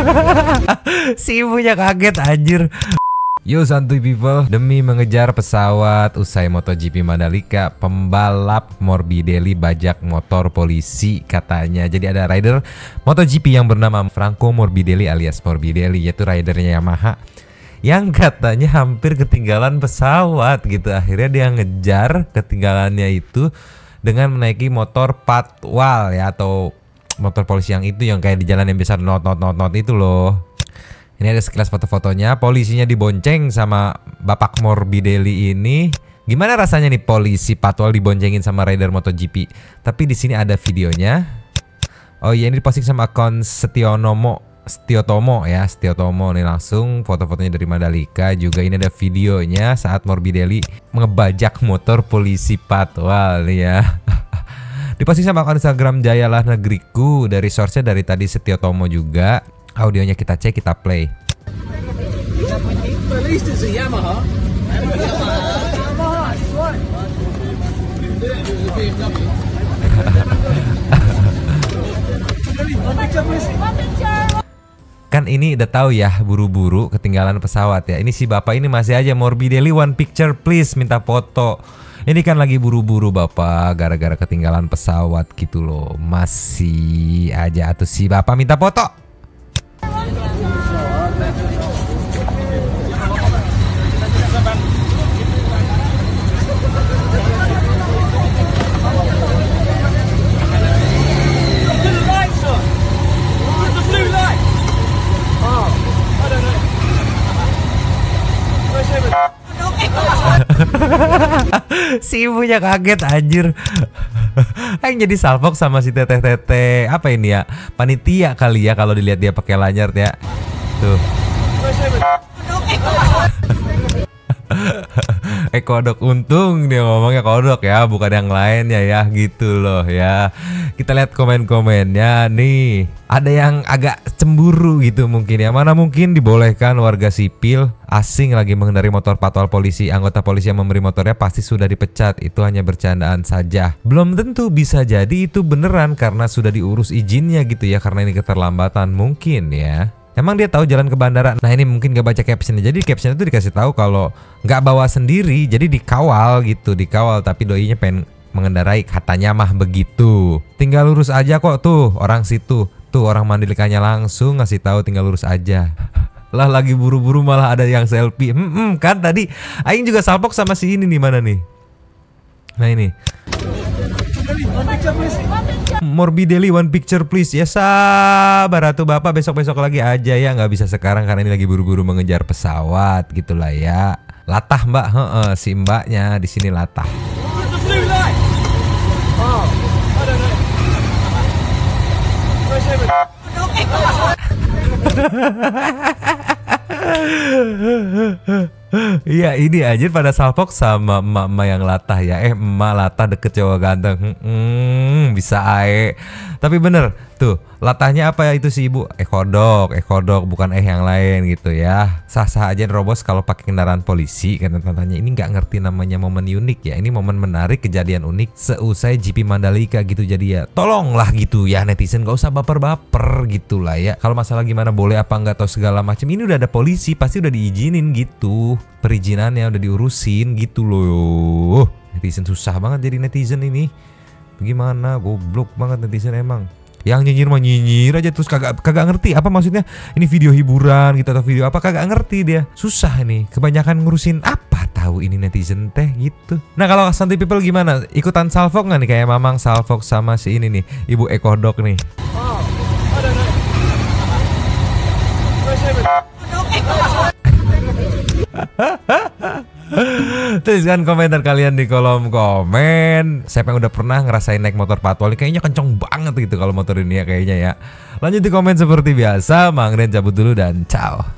si ibunya kaget anjir. Yo santuy people, demi mengejar pesawat usai MotoGP Mandalika, pembalap Morbidelli bajak motor polisi katanya. Jadi ada rider MotoGP yang bernama Franco Morbidelli alias Morbidelli, yaitu ridernya Yamaha yang katanya hampir ketinggalan pesawat gitu. Akhirnya dia ngejar ketinggalannya itu dengan menaiki motor patwal ya atau motor polisi yang itu yang kayak di jalan yang besar not not not not itu loh. Ini ada sekilas foto-fotonya. Polisinya dibonceng sama Bapak Morbidelli ini. Gimana rasanya nih polisi patwal diboncengin sama rider MotoGP? Tapi di sini ada videonya. Oh iya ini diposting sama akun Setionomo Setiotomo ya, Setiotomo ini langsung foto-fotonya dari Madalika juga ini ada videonya saat Morbidelli ngebajak motor polisi patwal ya. Diposting sama akun Instagram Jayalah Negeriku dari source dari tadi Setio Tomo juga. Audionya kita cek, kita play. kan ini udah tahu ya buru-buru ketinggalan pesawat ya. Ini si bapak ini masih aja Morbidelli one picture please minta foto. Ini kan lagi buru-buru Bapak gara-gara ketinggalan pesawat gitu loh. Masih aja atau si Bapak minta foto. si ibunya kaget anjir. Yang jadi salfok sama si teteh teteh apa ini ya? Panitia kali ya kalau dilihat dia pakai lanyard ya. Tuh eh kodok untung dia ngomongnya kodok ya bukan yang lain ya ya gitu loh ya kita lihat komen-komennya nih ada yang agak cemburu gitu mungkin ya mana mungkin dibolehkan warga sipil asing lagi mengendari motor patwal polisi anggota polisi yang memberi motornya pasti sudah dipecat itu hanya bercandaan saja belum tentu bisa jadi itu beneran karena sudah diurus izinnya gitu ya karena ini keterlambatan mungkin ya Emang dia tahu jalan ke bandara. Nah ini mungkin gak baca captionnya. Jadi caption itu dikasih tahu kalau nggak bawa sendiri, jadi dikawal gitu, dikawal. Tapi doinya pengen mengendarai katanya mah begitu. Tinggal lurus aja kok tuh orang situ. Tuh orang mandilikannya langsung ngasih tahu tinggal lurus aja. lah lagi buru-buru malah ada yang selfie. Hmm, -mm, kan tadi Aing juga salpok sama si ini nih mana nih. Nah ini Morbidelli one picture please ya sabar tuh bapak besok besok lagi aja ya nggak bisa sekarang karena ini lagi buru-buru mengejar pesawat gitulah ya latah mbak he -he, si mbaknya di sini latah Iya ini aja pada salpok sama emak-emak yang latah ya Eh emak latah deket cowok ganteng hmm, Bisa ae Tapi bener Tuh, latahnya apa ya itu sih Ibu? eh kodok eh kodok bukan eh yang lain gitu ya. Sah-sah aja Robos kalau pakai kendaraan polisi karena tantanya ini nggak ngerti namanya momen unik ya. Ini momen menarik, kejadian unik seusai GP Mandalika gitu jadi ya. Tolonglah gitu ya netizen gak usah baper-baper gitu lah ya. Kalau masalah gimana boleh apa nggak atau segala macam ini udah ada polisi pasti udah diizinin gitu. Perizinannya udah diurusin gitu loh. Netizen susah banget jadi netizen ini. Gimana goblok banget netizen emang yang nyinyir mah nyinyir aja terus kagak kagak ngerti apa maksudnya ini video hiburan gitu atau video apa kagak ngerti dia susah nih kebanyakan ngurusin apa tahu ini netizen teh gitu nah kalau santi people gimana ikutan salfok nggak nih kayak mamang salfok sama si ini nih ibu ekodok nih oh, Tuliskan komentar kalian di kolom komen. Siapa yang udah pernah ngerasain naik motor patwal? Kayaknya kenceng banget gitu kalau motor ini ya kayaknya ya. Lanjut di komen seperti biasa. Mang Ren cabut dulu dan ciao.